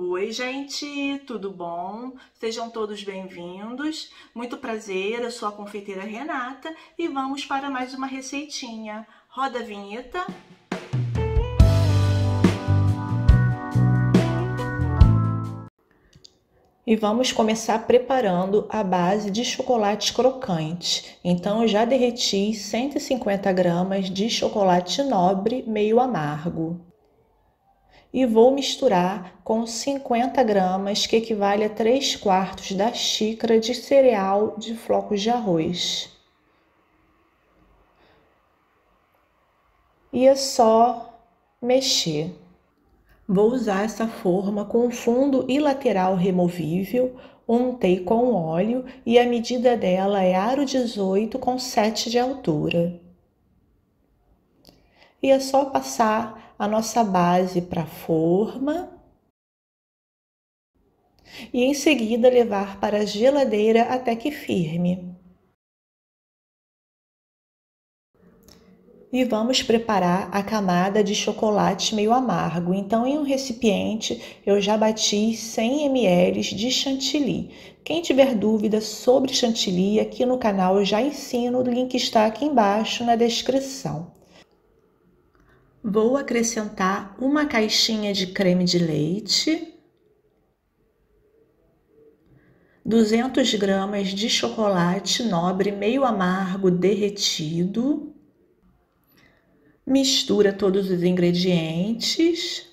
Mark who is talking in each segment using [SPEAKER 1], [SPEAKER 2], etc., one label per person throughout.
[SPEAKER 1] Oi, gente, tudo bom? Sejam todos bem-vindos. Muito prazer, eu sou a confeiteira Renata e vamos para mais uma receitinha. Roda a vinheta. E vamos começar preparando a base de chocolate crocante. Então, eu já derreti 150 gramas de chocolate nobre meio amargo e vou misturar com 50 gramas, que equivale a 3 quartos da xícara de cereal de flocos de arroz. E é só mexer. Vou usar essa forma com fundo e lateral removível, untei com óleo e a medida dela é aro 18 com 7 de altura e é só passar a nossa base para a forma e em seguida levar para a geladeira até que firme. E vamos preparar a camada de chocolate meio amargo. Então, em um recipiente, eu já bati 100 ml de chantilly. Quem tiver dúvida sobre chantilly, aqui no canal eu já ensino, o link está aqui embaixo na descrição. Vou acrescentar uma caixinha de creme de leite, 200 gramas de chocolate nobre meio amargo derretido. Mistura todos os ingredientes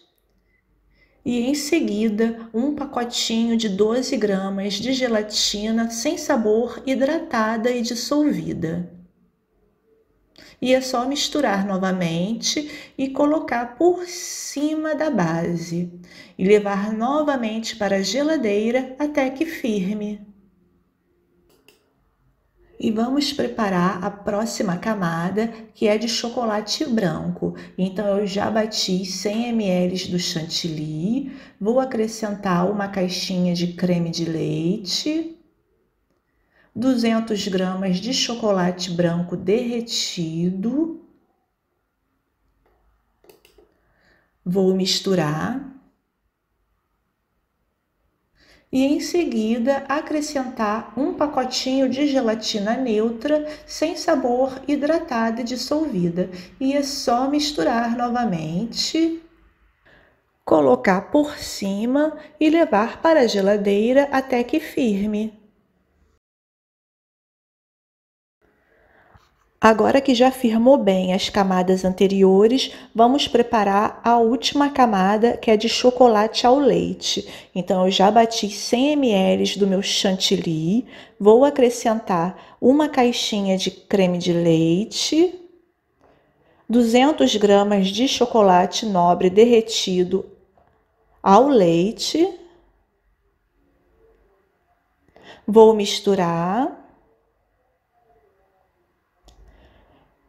[SPEAKER 1] e em seguida um pacotinho de 12 gramas de gelatina sem sabor hidratada e dissolvida. E é só misturar novamente e colocar por cima da base e levar novamente para a geladeira até que firme. E vamos preparar a próxima camada, que é de chocolate branco. Então, eu já bati 100 ml do chantilly, vou acrescentar uma caixinha de creme de leite 200 gramas de chocolate branco derretido. Vou misturar. E em seguida acrescentar um pacotinho de gelatina neutra, sem sabor, hidratada e dissolvida. E é só misturar novamente colocar por cima e levar para a geladeira até que firme. Agora que já firmou bem as camadas anteriores, vamos preparar a última camada, que é de chocolate ao leite. Então, eu já bati 100 ml do meu chantilly, vou acrescentar uma caixinha de creme de leite, 200 gramas de chocolate nobre derretido ao leite. Vou misturar.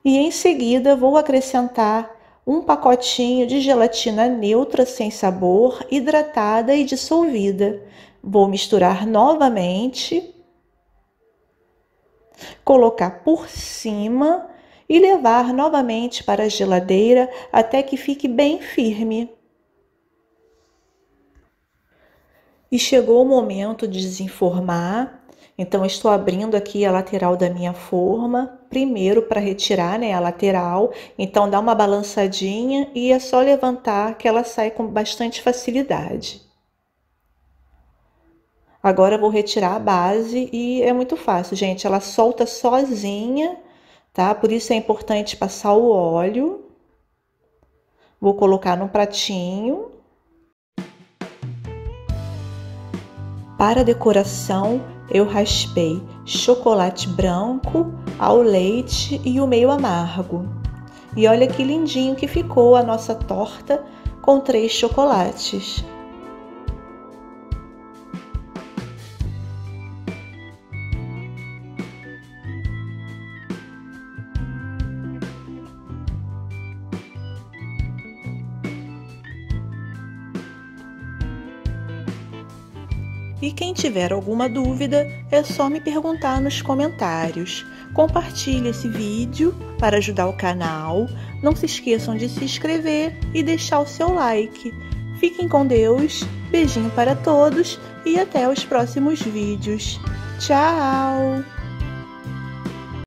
[SPEAKER 1] e em seguida vou acrescentar um pacotinho de gelatina neutra sem sabor, hidratada e dissolvida. Vou misturar novamente, colocar por cima e levar novamente para a geladeira até que fique bem firme. E chegou o momento de desenformar, então estou abrindo aqui a lateral da minha forma primeiro para retirar né, a lateral, então dá uma balançadinha e é só levantar que ela sai com bastante facilidade. Agora vou retirar a base e é muito fácil, gente, ela solta sozinha, tá? Por isso é importante passar o óleo. Vou colocar no pratinho. Para a decoração, eu raspei chocolate branco ao leite e o meio amargo. E olha que lindinho que ficou a nossa torta com três chocolates. E quem tiver alguma dúvida, é só me perguntar nos comentários. Compartilhe esse vídeo para ajudar o canal. Não se esqueçam de se inscrever e deixar o seu like. Fiquem com Deus, beijinho para todos e até os próximos vídeos. Tchau!